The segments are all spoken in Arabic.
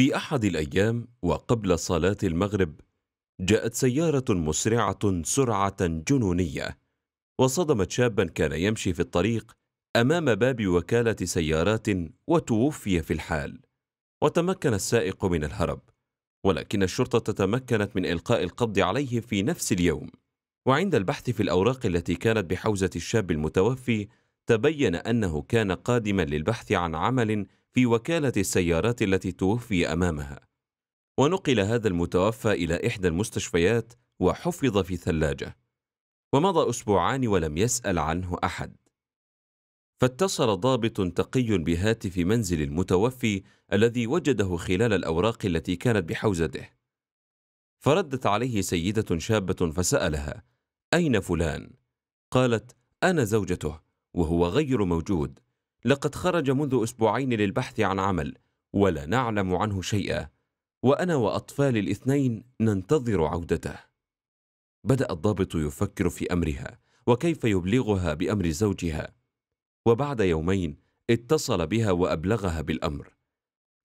في احد الايام وقبل صلاه المغرب جاءت سياره مسرعه سرعه جنونيه وصدمت شابا كان يمشي في الطريق امام باب وكاله سيارات وتوفي في الحال وتمكن السائق من الهرب ولكن الشرطه تمكنت من القاء القبض عليه في نفس اليوم وعند البحث في الاوراق التي كانت بحوزه الشاب المتوفي تبين انه كان قادما للبحث عن عمل في وكالة السيارات التي توفي أمامها ونقل هذا المتوفى إلى إحدى المستشفيات وحفظ في ثلاجة ومضى أسبوعان ولم يسأل عنه أحد فاتصل ضابط تقي بهاتف منزل المتوفي الذي وجده خلال الأوراق التي كانت بحوزته فردت عليه سيدة شابة فسألها أين فلان؟ قالت أنا زوجته وهو غير موجود لقد خرج منذ أسبوعين للبحث عن عمل ولا نعلم عنه شيئا وأنا وأطفال الاثنين ننتظر عودته بدأ الضابط يفكر في أمرها وكيف يبلغها بأمر زوجها وبعد يومين اتصل بها وأبلغها بالأمر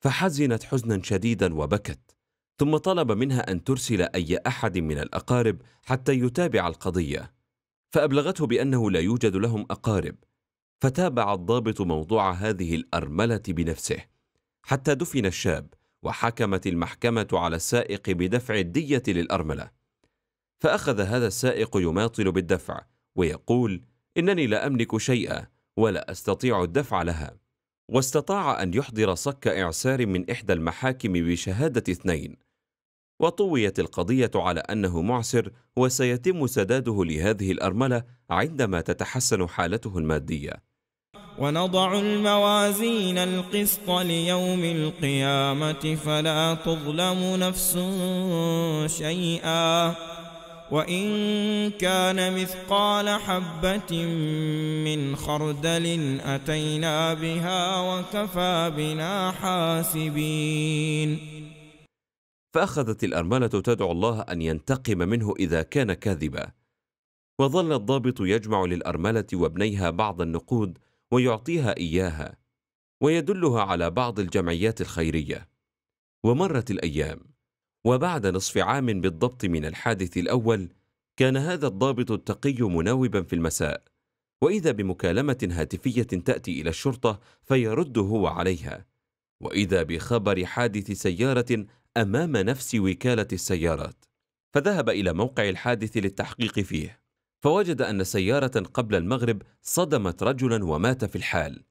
فحزنت حزنا شديدا وبكت ثم طلب منها أن ترسل أي أحد من الأقارب حتى يتابع القضية فأبلغته بأنه لا يوجد لهم أقارب فتابع الضابط موضوع هذه الأرملة بنفسه حتى دفن الشاب وحكمت المحكمة على السائق بدفع الدية للأرملة فأخذ هذا السائق يماطل بالدفع ويقول إنني لا أملك شيئا ولا أستطيع الدفع لها واستطاع أن يحضر صك إعسار من إحدى المحاكم بشهادة اثنين وطويت القضية على أنه معسر وسيتم سداده لهذه الأرملة عندما تتحسن حالته المادية ونضع الموازين القسط ليوم القيامة فلا تظلم نفس شيئا وإن كان مثقال حبة من خردل أتينا بها وكفى بنا حاسبين فأخذت الأرملة تدعو الله أن ينتقم منه إذا كان كاذبا وظل الضابط يجمع للأرملة وابنيها بعض النقود ويعطيها إياها ويدلها على بعض الجمعيات الخيرية ومرت الأيام وبعد نصف عام بالضبط من الحادث الأول كان هذا الضابط التقي مناوبا في المساء وإذا بمكالمة هاتفية تأتي إلى الشرطة فيرد هو عليها وإذا بخبر حادث سيارة أمام نفس وكالة السيارات فذهب إلى موقع الحادث للتحقيق فيه فوجد أن سيارة قبل المغرب صدمت رجلا ومات في الحال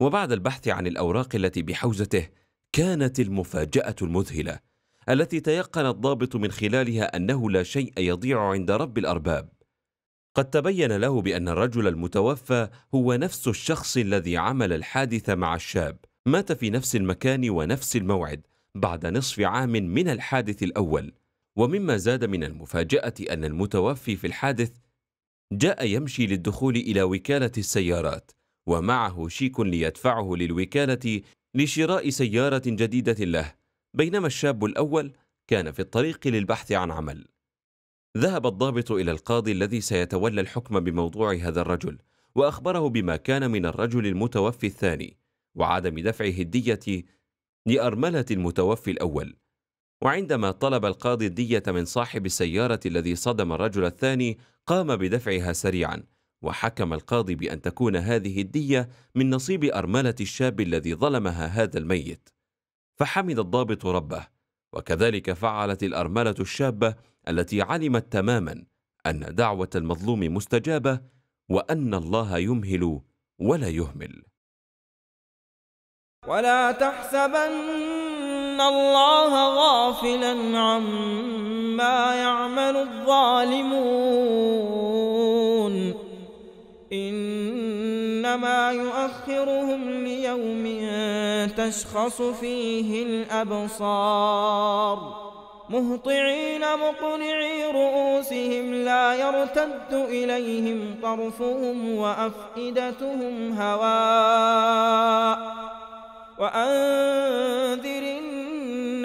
وبعد البحث عن الأوراق التي بحوزته كانت المفاجأة المذهلة التي تيقن الضابط من خلالها أنه لا شيء يضيع عند رب الأرباب قد تبين له بأن الرجل المتوفى هو نفس الشخص الذي عمل الحادث مع الشاب مات في نفس المكان ونفس الموعد بعد نصف عام من الحادث الأول ومما زاد من المفاجأة أن المتوفي في الحادث جاء يمشي للدخول إلى وكالة السيارات ومعه شيك ليدفعه للوكالة لشراء سيارة جديدة له بينما الشاب الأول كان في الطريق للبحث عن عمل ذهب الضابط إلى القاضي الذي سيتولى الحكم بموضوع هذا الرجل وأخبره بما كان من الرجل المتوفي الثاني وعدم دفعه الدية لأرملة المتوفي الأول وعندما طلب القاضي الدية من صاحب السيارة الذي صدم الرجل الثاني قام بدفعها سريعا وحكم القاضي بأن تكون هذه الدية من نصيب أرملة الشاب الذي ظلمها هذا الميت فحمد الضابط ربه وكذلك فعلت الأرملة الشابة التي علمت تماما أن دعوة المظلوم مستجابة وأن الله يمهل ولا يهمل ولا تحسبن ان الله غافلا عما يعمل الظالمون انما يؤخرهم ليوم تشخص فيه الابصار مهطعين مقنعي رؤوسهم لا يرتد اليهم طرفهم وافئدتهم هواء وانذر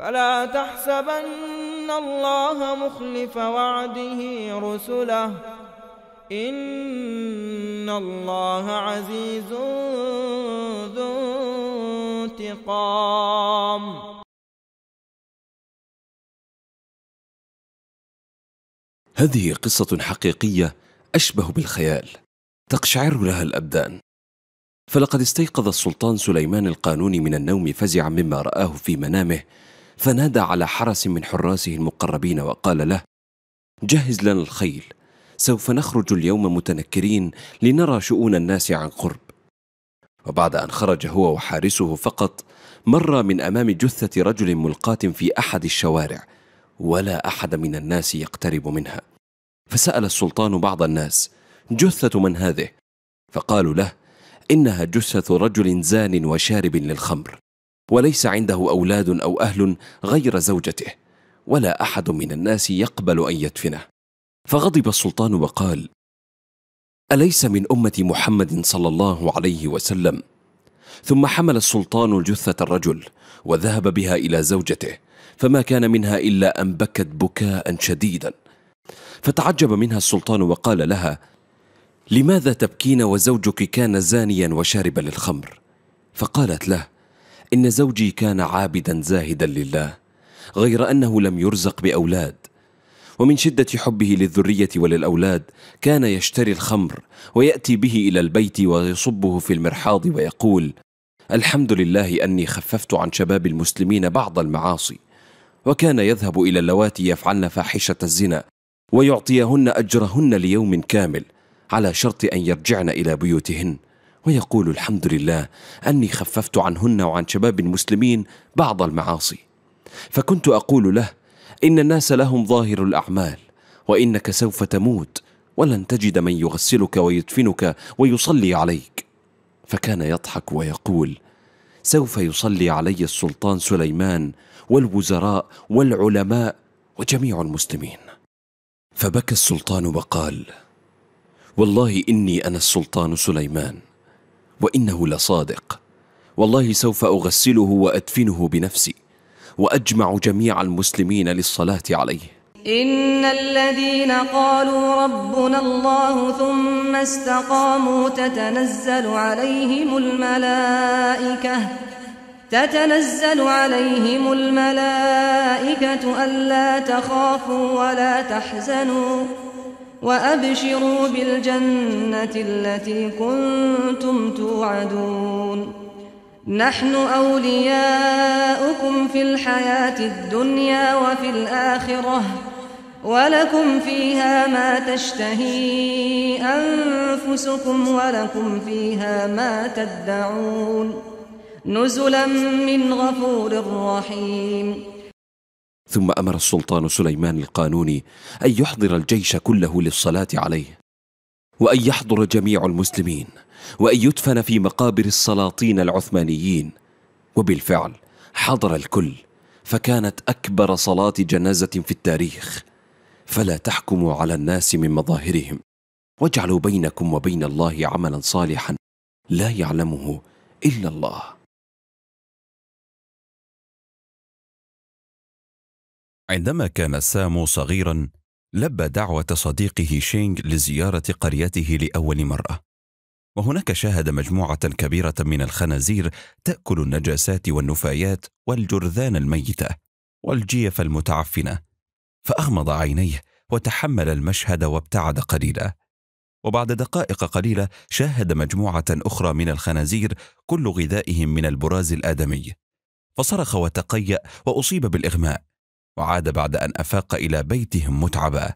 فلا تحسبن الله مخلف وعده رسله إن الله عزيز ذو انتقام هذه قصة حقيقية أشبه بالخيال تقشعر لها الأبدان فلقد استيقظ السلطان سليمان القانوني من النوم فزعا مما رآه في منامه فنادى على حرس من حراسه المقربين وقال له جهز لنا الخيل سوف نخرج اليوم متنكرين لنرى شؤون الناس عن قرب وبعد أن خرج هو وحارسه فقط مر من أمام جثة رجل ملقاة في أحد الشوارع ولا أحد من الناس يقترب منها فسأل السلطان بعض الناس جثة من هذه؟ فقالوا له إنها جثة رجل زان وشارب للخمر وليس عنده أولاد أو أهل غير زوجته ولا أحد من الناس يقبل أن يدفنه فغضب السلطان وقال أليس من أمة محمد صلى الله عليه وسلم ثم حمل السلطان جثة الرجل وذهب بها إلى زوجته فما كان منها إلا أن بكت بكاء شديدا فتعجب منها السلطان وقال لها لماذا تبكين وزوجك كان زانيا وشاربا للخمر فقالت له إن زوجي كان عابدا زاهدا لله غير أنه لم يرزق بأولاد ومن شدة حبه للذرية وللأولاد كان يشتري الخمر ويأتي به إلى البيت ويصبه في المرحاض ويقول الحمد لله أني خففت عن شباب المسلمين بعض المعاصي وكان يذهب إلى اللواتي يفعلن فاحشة الزنا ويعطيهن أجرهن ليوم كامل على شرط أن يرجعن إلى بيوتهن ويقول الحمد لله أني خففت عنهن وعن شباب المسلمين بعض المعاصي فكنت أقول له إن الناس لهم ظاهر الأعمال وإنك سوف تموت ولن تجد من يغسلك ويدفنك ويصلي عليك فكان يضحك ويقول سوف يصلي علي السلطان سليمان والوزراء والعلماء وجميع المسلمين فبكى السلطان وقال والله اني انا السلطان سليمان وانه لصادق والله سوف اغسله وادفنه بنفسي واجمع جميع المسلمين للصلاه عليه إن الذين قالوا ربنا الله ثم استقاموا تتنزل عليهم الملائكة تتنزل عليهم الملائكة ألا تخافوا ولا تحزنوا وأبشروا بالجنة التي كنتم توعدون نحن أولياؤكم في الحياة الدنيا وفي الآخرة ولكم فيها ما تشتهي أنفسكم ولكم فيها ما تدعون نزلا من غفور رحيم ثم امر السلطان سليمان القانوني ان يحضر الجيش كله للصلاه عليه وان يحضر جميع المسلمين وان يدفن في مقابر السلاطين العثمانيين وبالفعل حضر الكل فكانت اكبر صلاه جنازه في التاريخ فلا تحكموا على الناس من مظاهرهم واجعلوا بينكم وبين الله عملا صالحا لا يعلمه الا الله عندما كان سام صغيرا لبى دعوة صديقه شينغ لزيارة قريته لأول مرة وهناك شاهد مجموعة كبيرة من الخنازير تأكل النجاسات والنفايات والجرذان الميتة والجيف المتعفنة فأغمض عينيه وتحمل المشهد وابتعد قليلا وبعد دقائق قليلة شاهد مجموعة أخرى من الخنازير كل غذائهم من البراز الآدمي فصرخ وتقيأ وأصيب بالإغماء وعاد بعد أن أفاق إلى بيتهم متعبا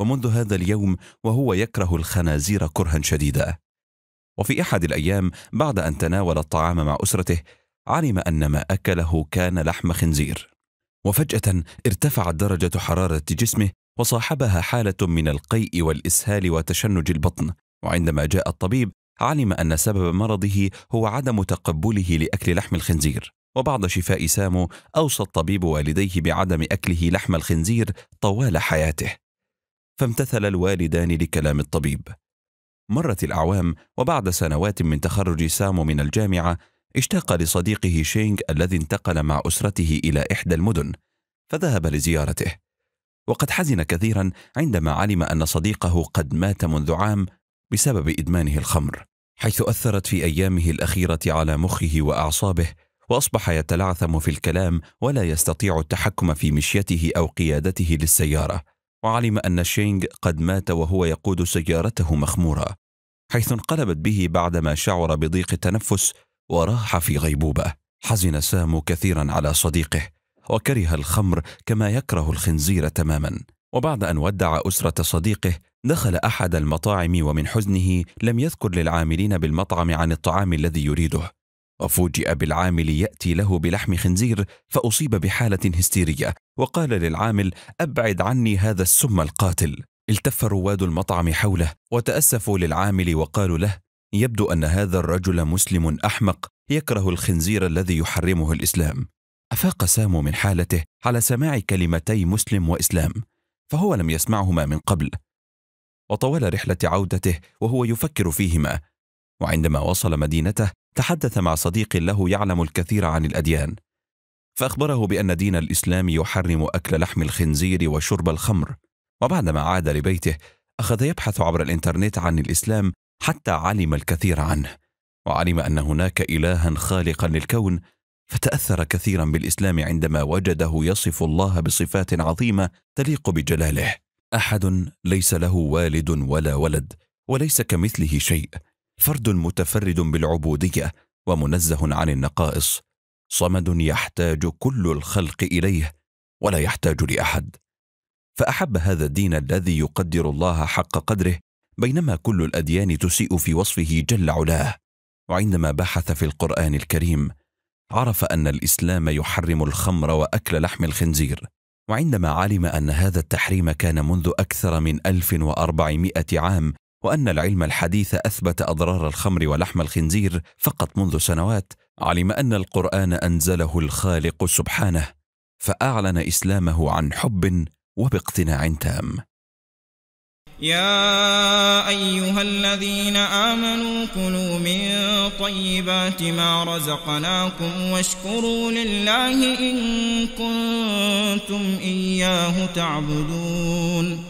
ومنذ هذا اليوم وهو يكره الخنازير كرها شديدا وفي أحد الأيام بعد أن تناول الطعام مع أسرته علم أن ما أكله كان لحم خنزير وفجأة ارتفعت درجة حرارة جسمه وصاحبها حالة من القيء والإسهال وتشنج البطن وعندما جاء الطبيب علم أن سبب مرضه هو عدم تقبله لأكل لحم الخنزير وبعد شفاء سامو أوصى الطبيب والديه بعدم أكله لحم الخنزير طوال حياته فامتثل الوالدان لكلام الطبيب مرت الأعوام وبعد سنوات من تخرج سامو من الجامعة اشتاق لصديقه شينغ الذي انتقل مع أسرته إلى إحدى المدن فذهب لزيارته وقد حزن كثيرا عندما علم أن صديقه قد مات منذ عام بسبب إدمانه الخمر حيث أثرت في أيامه الأخيرة على مخه وأعصابه واصبح يتلعثم في الكلام ولا يستطيع التحكم في مشيته او قيادته للسياره وعلم ان شينغ قد مات وهو يقود سيارته مخموره حيث انقلبت به بعدما شعر بضيق التنفس وراح في غيبوبه حزن سام كثيرا على صديقه وكره الخمر كما يكره الخنزير تماما وبعد ان ودع اسره صديقه دخل احد المطاعم ومن حزنه لم يذكر للعاملين بالمطعم عن الطعام الذي يريده وفوجئ بالعامل يأتي له بلحم خنزير فأصيب بحالة هستيرية وقال للعامل أبعد عني هذا السم القاتل التف رواد المطعم حوله وتأسفوا للعامل وقالوا له يبدو أن هذا الرجل مسلم أحمق يكره الخنزير الذي يحرمه الإسلام أفاق سام من حالته على سماع كلمتي مسلم وإسلام فهو لم يسمعهما من قبل وطوال رحلة عودته وهو يفكر فيهما وعندما وصل مدينته تحدث مع صديق له يعلم الكثير عن الأديان فأخبره بأن دين الإسلام يحرم أكل لحم الخنزير وشرب الخمر وبعدما عاد لبيته أخذ يبحث عبر الإنترنت عن الإسلام حتى علم الكثير عنه وعلم أن هناك إلها خالقا للكون فتأثر كثيرا بالإسلام عندما وجده يصف الله بصفات عظيمة تليق بجلاله أحد ليس له والد ولا ولد وليس كمثله شيء فرد متفرد بالعبوديه ومنزه عن النقائص صمد يحتاج كل الخلق اليه ولا يحتاج لاحد فاحب هذا الدين الذي يقدر الله حق قدره بينما كل الاديان تسيء في وصفه جل علاه وعندما بحث في القران الكريم عرف ان الاسلام يحرم الخمر واكل لحم الخنزير وعندما علم ان هذا التحريم كان منذ اكثر من 1400 عام وأن العلم الحديث أثبت أضرار الخمر ولحم الخنزير فقط منذ سنوات علم أن القرآن أنزله الخالق سبحانه فأعلن إسلامه عن حب وباقتناع تام يا أيها الذين آمنوا كلوا من طيبات ما رزقناكم واشكروا لله إن كنتم إياه تعبدون